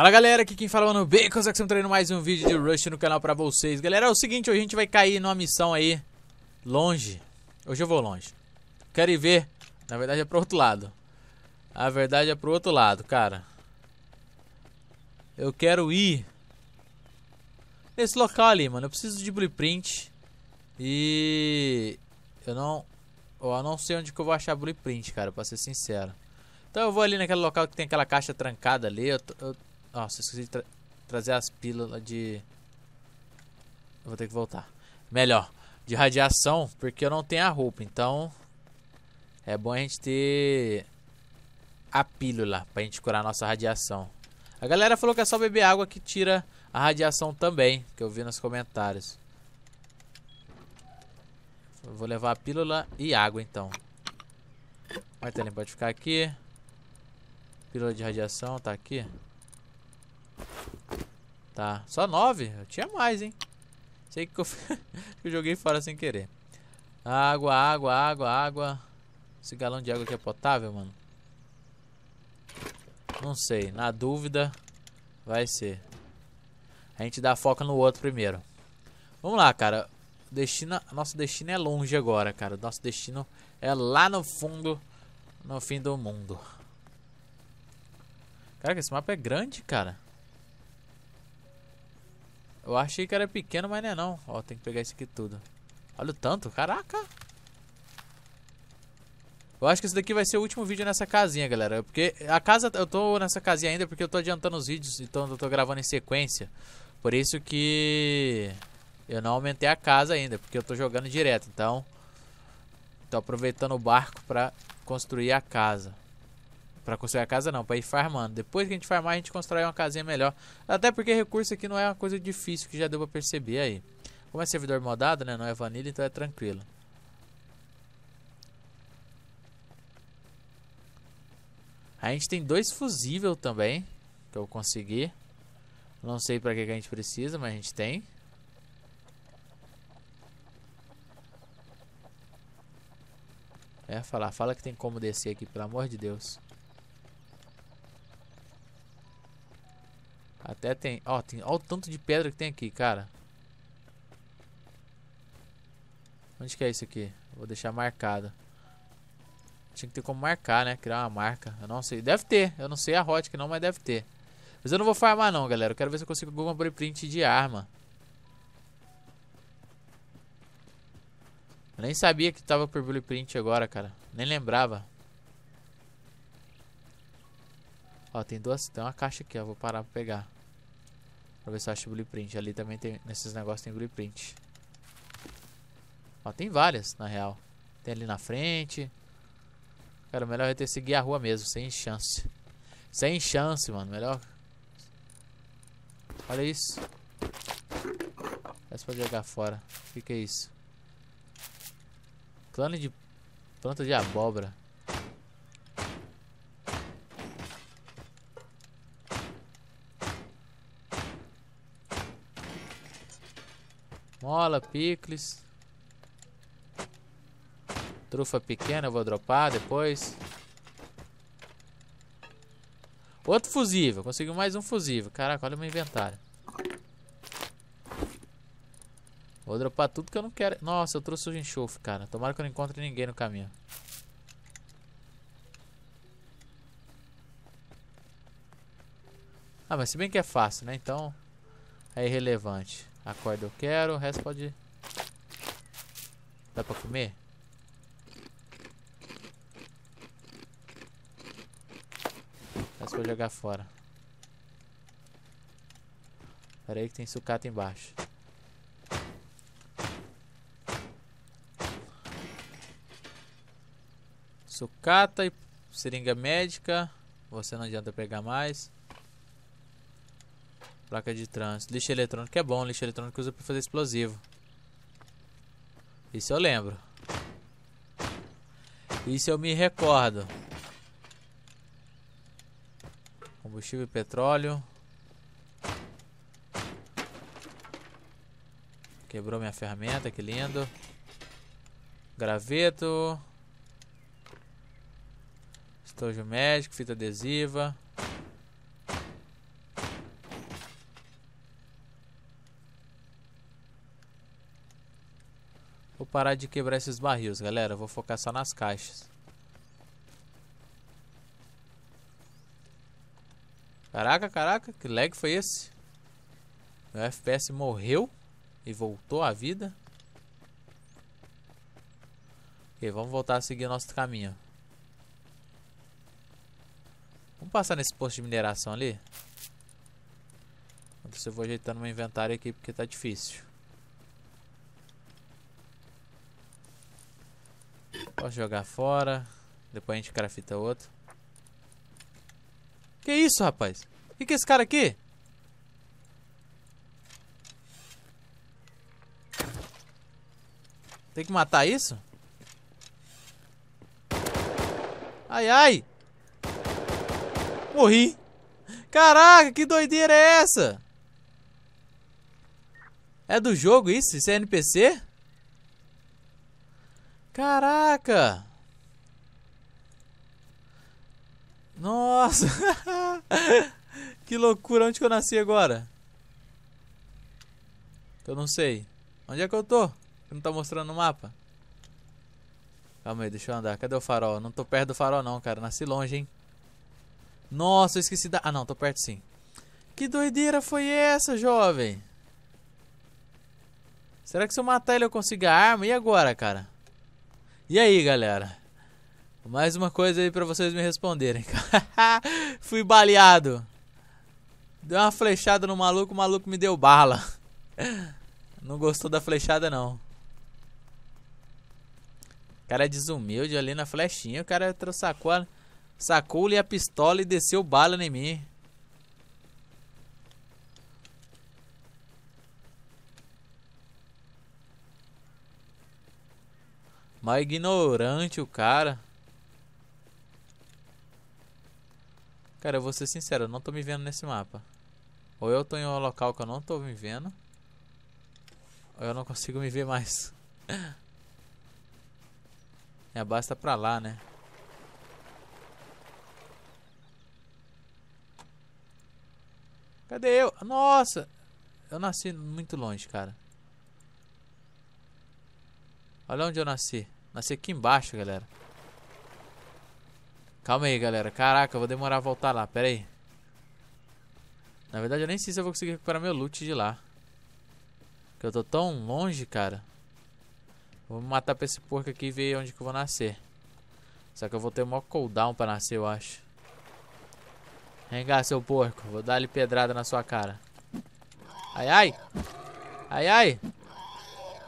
Fala galera, aqui quem fala é o Bacons, aqui estamos trazendo mais um vídeo de Rush no canal pra vocês Galera, é o seguinte, hoje a gente vai cair numa missão aí Longe Hoje eu vou longe Quero ir ver Na verdade é pro outro lado A verdade é pro outro lado, cara Eu quero ir Nesse local ali, mano Eu preciso de blueprint E... Eu não... Eu não sei onde que eu vou achar blueprint, cara, pra ser sincero então eu vou ali naquele local que tem aquela caixa trancada ali. Eu, eu nossa, esqueci de tra trazer as pílulas de... Eu vou ter que voltar. Melhor, de radiação, porque eu não tenho a roupa, então... É bom a gente ter a pílula pra gente curar a nossa radiação. A galera falou que é só beber água que tira a radiação também, que eu vi nos comentários. Eu vou levar a pílula e água então. O martelinho pode ficar aqui. Pílula de radiação tá aqui. Tá, só nove? Eu tinha mais, hein? Sei que eu, eu joguei fora sem querer. Água, água, água, água. Esse galão de água aqui é potável, mano? Não sei. Na dúvida, vai ser. A gente dá foca no outro primeiro. Vamos lá, cara. Destino, nosso destino é longe agora, cara. Nosso destino é lá no fundo, no fim do mundo. Cara, esse mapa é grande, cara. Eu achei que era pequeno, mas não é não. Ó, tem que pegar isso aqui tudo. Olha o tanto, caraca. Eu acho que isso daqui vai ser o último vídeo nessa casinha, galera. É porque a casa, eu tô nessa casinha ainda porque eu tô adiantando os vídeos, então eu tô gravando em sequência. Por isso que eu não aumentei a casa ainda, porque eu tô jogando direto, então... Tô aproveitando o barco pra construir a casa para construir a casa não, para ir farmando. Depois que a gente farmar, a gente constrói uma casinha melhor. Até porque recurso aqui não é uma coisa difícil, que já deu pra perceber aí. Como é servidor modado, né? Não é vanilla, então é tranquilo. A gente tem dois fusível também. Que eu consegui. Não sei pra que, que a gente precisa, mas a gente tem. É, falar. Fala que tem como descer aqui, pelo amor de Deus. Até tem. Ó, tem. Ó, o tanto de pedra que tem aqui, cara. Onde que é isso aqui? Vou deixar marcado. Tinha que ter como marcar, né? Criar uma marca. Eu não sei. Deve ter. Eu não sei a hot que não, mas deve ter. Mas eu não vou farmar não, galera. Eu quero ver se eu consigo alguma blueprint de arma. Eu nem sabia que tava por blueprint agora, cara. Nem lembrava. Ó, tem duas. Tem uma caixa aqui, ó. Vou parar pra pegar. Pra ver se eu acho o blueprint. Ali também tem. Nesses negócios tem blueprint. Ó, tem várias, na real. Tem ali na frente. Cara, melhor é ter seguir a rua mesmo, sem chance. Sem chance, mano. Melhor. Olha isso. Parece pra jogar fora. O que, que é isso? Plano de. Planta de abóbora. Mola, picles. Trufa pequena eu vou dropar depois. Outro fusível. Conseguiu mais um fusível. Caraca, olha o meu inventário. Vou dropar tudo que eu não quero. Nossa, eu trouxe o enxofre, cara. Tomara que eu não encontre ninguém no caminho. Ah, mas se bem que é fácil, né? Então... É irrelevante. Acorda, eu quero, o resto pode... Dá pra comer? É vou jogar fora. Pera aí que tem sucata embaixo. Sucata e seringa médica. Você não adianta pegar mais. Placa de trânsito. Lixo eletrônico é bom. Lixo eletrônico usa pra fazer explosivo. Isso eu lembro. Isso eu me recordo. Combustível e petróleo. Quebrou minha ferramenta, que lindo. Graveto. Estojo médico, fita adesiva. Vou parar de quebrar esses barris, galera. Vou focar só nas caixas. Caraca, caraca, que lag foi esse? Meu FPS morreu e voltou à vida. Ok, vamos voltar a seguir nosso caminho. Vamos passar nesse posto de mineração ali? Enquanto eu vou ajeitando meu inventário aqui porque tá difícil. Posso jogar fora. Depois a gente crafta outro. Que isso, rapaz? Que que é esse cara aqui? Tem que matar isso? Ai, ai! Morri! Caraca, que doideira é essa? É do jogo isso? Isso é NPC? Caraca! Nossa! que loucura! Onde que eu nasci agora? eu não sei. Onde é que eu tô? não tá mostrando o mapa. Calma aí, deixa eu andar. Cadê o farol? Não tô perto do farol não, cara. Nasci longe, hein? Nossa, eu esqueci da... Ah, não. Tô perto sim. Que doideira foi essa, jovem? Será que se eu matar ele eu consigo a arma? E agora, cara? E aí, galera? Mais uma coisa aí para vocês me responderem. Fui baleado. Deu uma flechada no maluco, o maluco me deu bala. Não gostou da flechada, não. O cara é desumilde ali na flechinha. O cara trouxe sacou-lhe a pistola e desceu bala em mim. Mais ignorante o cara. Cara, eu vou ser sincero, eu não tô me vendo nesse mapa. Ou eu tô em um local que eu não tô me vendo. Ou eu não consigo me ver mais. é basta pra lá, né? Cadê eu? Nossa! Eu nasci muito longe, cara. Olha onde eu nasci. Nasci aqui embaixo, galera. Calma aí, galera. Caraca, eu vou demorar a voltar lá. Pera aí. Na verdade, eu nem sei se eu vou conseguir recuperar meu loot de lá. Porque eu tô tão longe, cara. Vou matar pra esse porco aqui e ver onde que eu vou nascer. Só que eu vou ter o maior cooldown pra nascer, eu acho. Vem cá, seu porco. Vou dar-lhe pedrada na sua cara. Ai, ai. Ai, ai.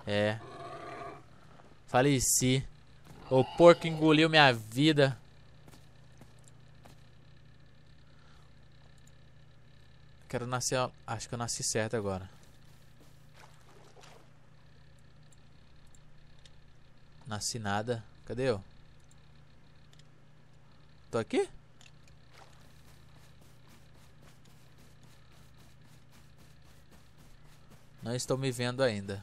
É. Faleci. O porco engoliu minha vida. Quero nascer... Acho que eu nasci certo agora. Nasci nada. Cadê eu? Tô aqui? Não estou me vendo ainda.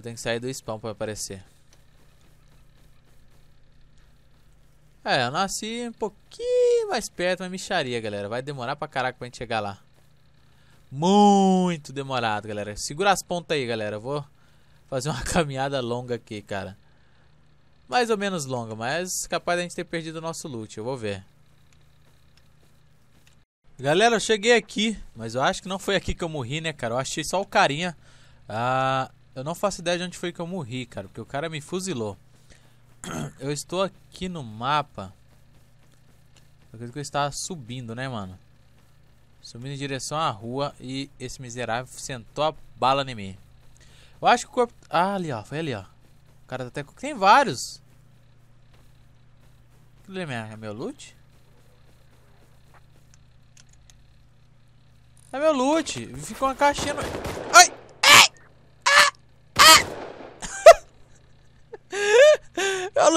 eu tenho que sair do spawn pra aparecer. É, eu nasci um pouquinho mais perto, mas micharia, galera. Vai demorar pra caraca pra gente chegar lá. Muito demorado, galera. Segura as pontas aí, galera. Eu vou fazer uma caminhada longa aqui, cara. Mais ou menos longa, mas capaz da gente ter perdido o nosso loot. Eu vou ver. Galera, eu cheguei aqui, mas eu acho que não foi aqui que eu morri, né, cara? Eu achei só o carinha. Ah, eu não faço ideia de onde foi que eu morri, cara, porque o cara me fuzilou. Eu estou aqui no mapa. Eu acredito que eu estava subindo, né, mano? Subindo em direção à rua e esse miserável sentou a bala em mim. Eu acho que o corpo... Ah, ali, ó. Foi ali, ó. O cara tá até... Tem vários. Aquilo que é, é meu loot? É meu loot. Ficou uma caixinha... No...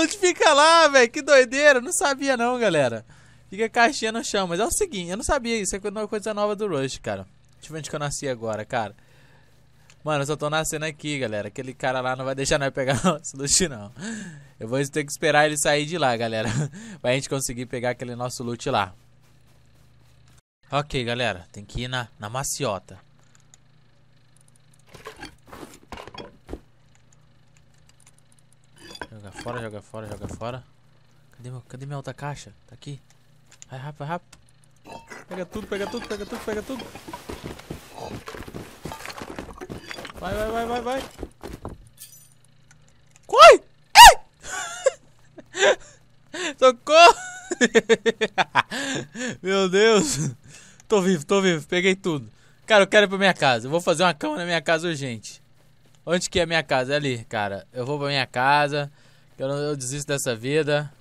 A fica lá, velho. Que doideira. Não sabia não, galera. Fica caixinha no chão. Mas é o seguinte, eu não sabia isso. É uma coisa nova do Rush, cara. Deixa eu ver onde que eu nasci agora, cara. Mano, eu só tô nascendo aqui, galera. Aquele cara lá não vai deixar nós pegar nosso loot, não. Eu vou ter que esperar ele sair de lá, galera. pra gente conseguir pegar aquele nosso loot lá. Ok, galera. Tem que ir na, na maciota. Joga fora, joga fora, joga fora. Cadê, meu, cadê minha outra caixa? Tá aqui. Vai rápido, vai rápido. Pega tudo, pega tudo, pega tudo, pega tudo. Vai, vai, vai, vai, vai. Corre! Socorro! Meu Deus! Tô vivo, tô vivo, peguei tudo. Cara, eu quero ir pra minha casa. Eu vou fazer uma cama na minha casa urgente. Onde que é a minha casa? É ali, cara. Eu vou pra minha casa. Eu, não, eu desisto dessa vida.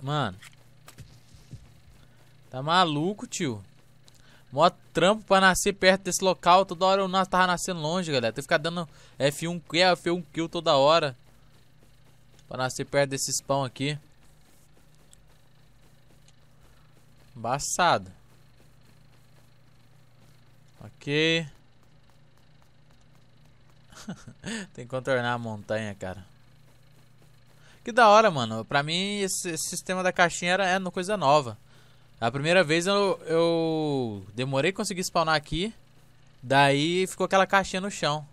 Mano. Tá maluco, tio. Mó trampo pra nascer perto desse local. Toda hora eu tava nascendo longe, galera. Tem que ficar dando F1 kill, F1 kill toda hora. Pra nascer perto desse spawn aqui. Embaçado. Ok. Tem que contornar a montanha, cara. Que da hora, mano. Pra mim, esse, esse sistema da caixinha era, era é coisa nova. A primeira vez eu, eu demorei conseguir spawnar aqui. Daí ficou aquela caixinha no chão.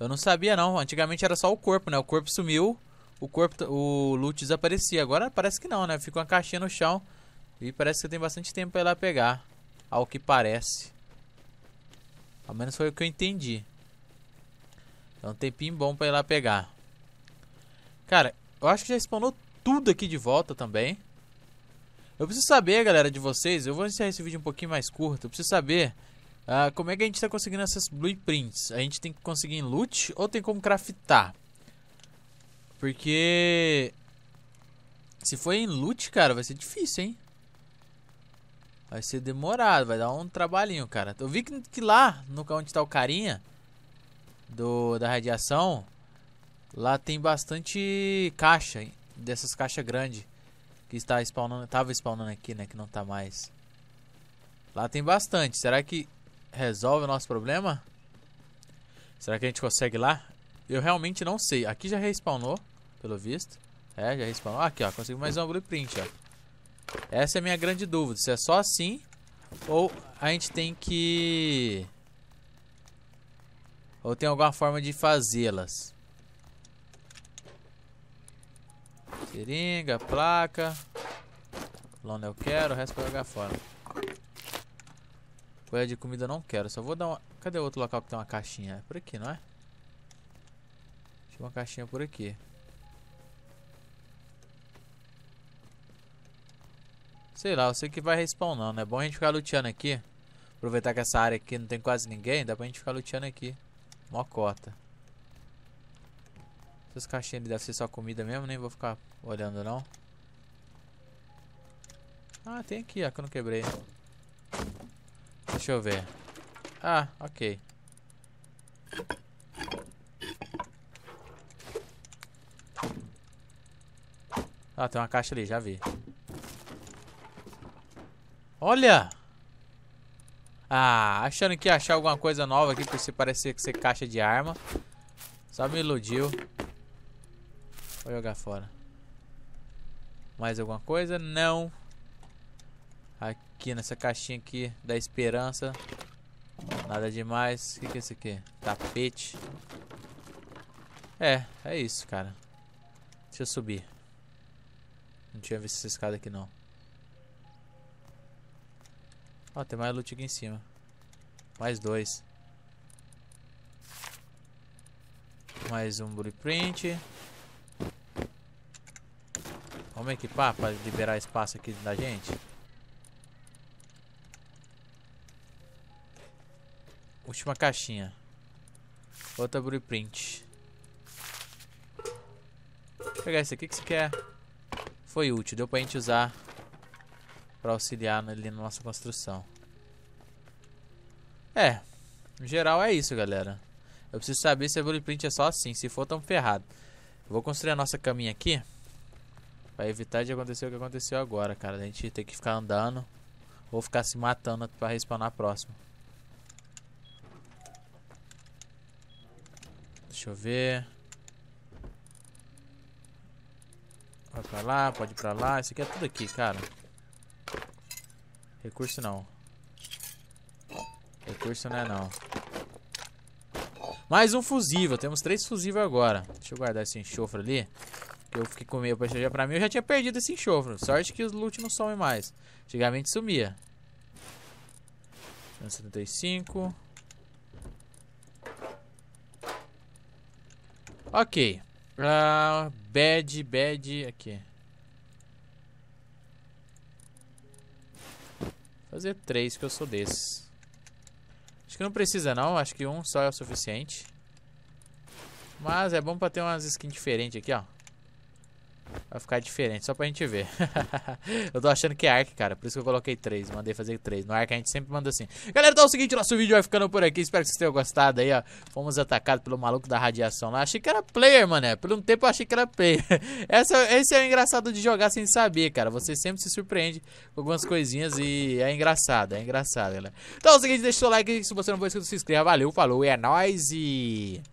Eu não sabia, não. Antigamente era só o corpo, né? O corpo sumiu, o corpo, o loot desaparecia. Agora parece que não, né? Ficou uma caixinha no chão. E parece que tem bastante tempo pra ir lá pegar. Ao que parece. Ao menos foi o que eu entendi. É um tempinho bom pra ir lá pegar. Cara, eu acho que já spawnou tudo aqui de volta também. Eu preciso saber, galera, de vocês. Eu vou encerrar esse vídeo um pouquinho mais curto. Eu preciso saber uh, como é que a gente tá conseguindo essas blueprints. A gente tem que conseguir em loot ou tem como craftar? Porque... Se for em loot, cara, vai ser difícil, hein? Vai ser demorado, vai dar um trabalhinho, cara. Eu vi que, que lá, no onde tá o carinha, do, da radiação, lá tem bastante caixa, dessas caixas grandes que está spawnando, tava spawnando aqui, né, que não está mais. Lá tem bastante. Será que resolve o nosso problema? Será que a gente consegue lá? Eu realmente não sei. Aqui já respawnou, pelo visto. É, já respawnou. Ah, aqui, ó, consegui mais um blueprint, ó. Essa é a minha grande dúvida, se é só assim ou a gente tem que ou tem alguma forma de fazê-las? Seringa, placa. Lona eu quero, o resto eu vou jogar fora. Colher de comida eu não quero, só vou dar uma... Cadê o outro local que tem uma caixinha? É por aqui, não é? Tinha uma caixinha por aqui. Sei lá, eu sei que vai respawnando. Né? É bom a gente ficar luteando aqui. Aproveitar que essa área aqui não tem quase ninguém, dá pra gente ficar luteando aqui. Mó cota. Essas caixinhas devem ser só comida mesmo, nem vou ficar olhando não. Ah, tem aqui, ó, que eu não quebrei. Deixa eu ver. Ah, ok. Ah, tem uma caixa ali, já vi. Olha! Ah, achando que ia achar alguma coisa nova aqui, por se parecer que ser caixa de arma. Só me iludiu. Vou jogar fora. Mais alguma coisa? Não. Aqui nessa caixinha aqui da esperança. Nada demais. O que, que é isso aqui? Tapete. É, é isso, cara. Deixa eu subir. Não tinha visto essa escada aqui, não. Ó, oh, tem mais loot aqui em cima. Mais dois. Mais um blueprint. Vamos equipar para liberar espaço aqui da gente. Última caixinha. Outra blueprint. Vou pegar esse aqui que você quer. Foi útil, deu pra gente usar para auxiliar ali na nossa construção. É, no geral é isso, galera. Eu preciso saber se a blueprint é só assim. Se for, tão ferrado. vou construir a nossa caminha aqui. Pra evitar de acontecer o que aconteceu agora, cara. A gente tem que ficar andando. Ou ficar se matando pra respawnar próximo. Deixa eu ver. Vai pra lá, pode ir pra lá. Isso aqui é tudo aqui, cara. Recurso não. Recurso não é não. Mais um fusível. Temos três fusíveis agora. Deixa eu guardar esse enxofre ali. Que eu fiquei com medo pra chegar pra mim. Eu já tinha perdido esse enxofre. Sorte que os loot não somem mais. Antigamente sumia. 175. Ok. Uh, bad, bad. Aqui. Fazer três, que eu sou desses. Acho que não precisa não, acho que um só é o suficiente. Mas é bom pra ter umas skins diferentes aqui, ó. Vai ficar diferente, só pra gente ver. eu tô achando que é Ark, cara. Por isso que eu coloquei 3. Mandei fazer 3. No Ark a gente sempre manda assim. Galera, então é o seguinte, nosso vídeo vai ficando por aqui. Espero que vocês tenham gostado aí, ó. Fomos atacados pelo maluco da radiação lá. Achei que era player, mano. Por um tempo eu achei que era player. Essa, esse é o engraçado de jogar sem saber, cara. Você sempre se surpreende com algumas coisinhas e é engraçado, é engraçado, galera. Então é o seguinte, deixa o seu like. Se você não for inscrito, se inscreva. Valeu, falou, é nóis e...